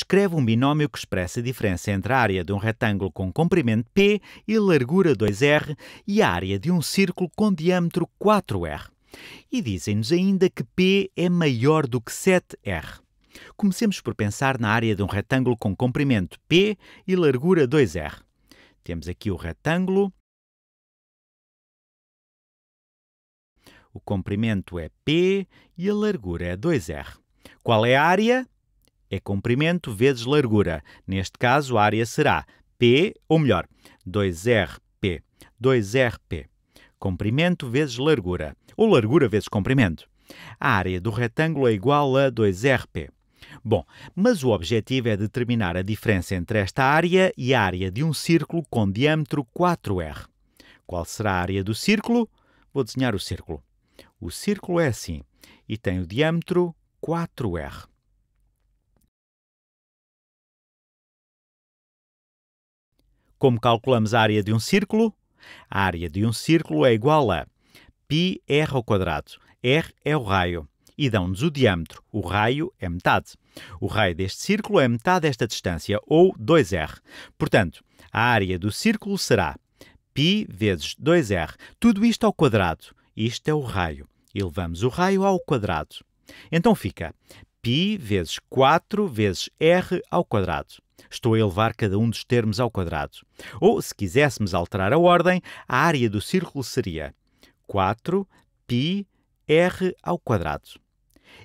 descreve um binómio que expressa a diferença entre a área de um retângulo com comprimento P e largura 2R e a área de um círculo com diâmetro 4R. E dizem-nos ainda que P é maior do que 7R. Comecemos por pensar na área de um retângulo com comprimento P e largura 2R. Temos aqui o retângulo. O comprimento é P e a largura é 2R. Qual é a área? é comprimento vezes largura. Neste caso, a área será P, ou melhor, 2RP. 2RP. Comprimento vezes largura, ou largura vezes comprimento. A área do retângulo é igual a 2RP. Bom, mas o objetivo é determinar a diferença entre esta área e a área de um círculo com diâmetro 4R. Qual será a área do círculo? Vou desenhar o círculo. O círculo é assim e tem o diâmetro 4R. Como calculamos a área de um círculo? A área de um círculo é igual a πr ao quadrado. r é o raio e dão-nos o diâmetro. O raio é metade. O raio deste círculo é metade desta distância, ou 2r. Portanto, a área do círculo será π vezes 2r. Tudo isto ao quadrado. Isto é o raio. Elevamos o raio ao quadrado. Então fica π vezes 4 vezes r ao quadrado. Estou a elevar cada um dos termos ao quadrado. Ou, se quiséssemos alterar a ordem, a área do círculo seria 4 π r ao quadrado.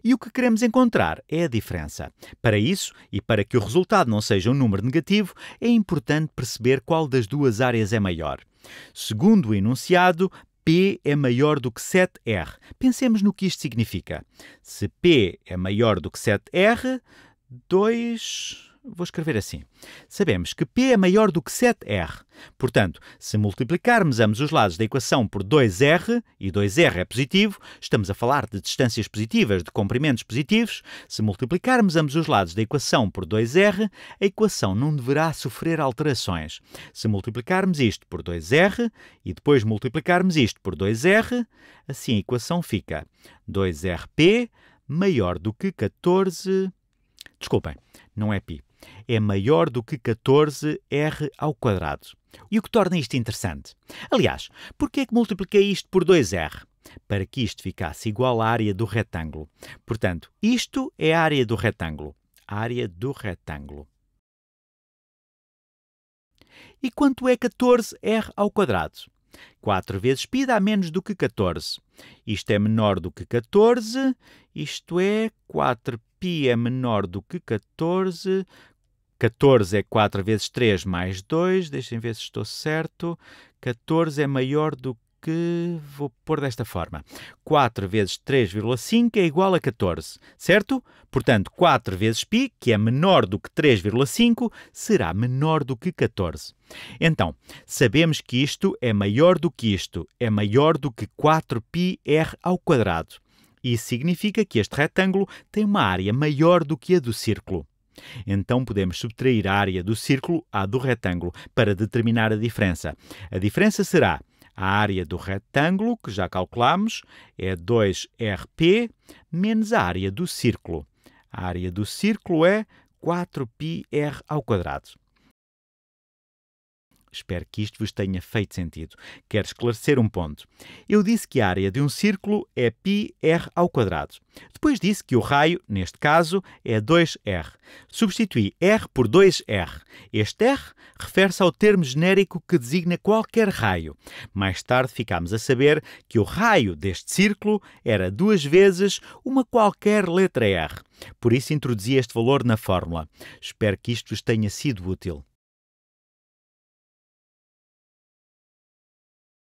E o que queremos encontrar é a diferença. Para isso, e para que o resultado não seja um número negativo, é importante perceber qual das duas áreas é maior. Segundo o enunciado, P é maior do que 7R. Pensemos no que isto significa. Se P é maior do que 7R, 2 vou escrever assim. Sabemos que P é maior do que 7R. Portanto, se multiplicarmos ambos os lados da equação por 2R, e 2R é positivo, estamos a falar de distâncias positivas, de comprimentos positivos, se multiplicarmos ambos os lados da equação por 2R, a equação não deverá sofrer alterações. Se multiplicarmos isto por 2R, e depois multiplicarmos isto por 2R, assim a equação fica 2RP maior do que 14... Desculpem, não é pi é maior do que 14r ao quadrado. E o que torna isto interessante? Aliás, porquê é que multipliquei isto por 2r? Para que isto ficasse igual à área do retângulo. Portanto, isto é a área do retângulo. A área do retângulo. E quanto é 14r ao quadrado? 4 vezes π dá menos do que 14. Isto é menor do que 14, isto é, 4π é menor do que 14, 14 é 4 vezes 3 mais 2, deixem ver se estou certo. 14 é maior do que. Vou pôr desta forma: 4 vezes 3,5 é igual a 14, certo? Portanto, 4 vezes π, que é menor do que 3,5, será menor do que 14. Então, sabemos que isto é maior do que isto, é maior do que 4πr ao quadrado. Isso significa que este retângulo tem uma área maior do que a do círculo. Então podemos subtrair a área do círculo à do retângulo para determinar a diferença. A diferença será a área do retângulo, que já calculamos, é 2rp, menos a área do círculo. A área do círculo é 4πr ao quadrado. Espero que isto vos tenha feito sentido. Quero esclarecer um ponto. Eu disse que a área de um círculo é πr ao quadrado. Depois disse que o raio, neste caso, é 2r. Substituí r por 2r. Este r refere-se ao termo genérico que designa qualquer raio. Mais tarde ficámos a saber que o raio deste círculo era duas vezes uma qualquer letra r. Por isso introduzi este valor na fórmula. Espero que isto vos tenha sido útil.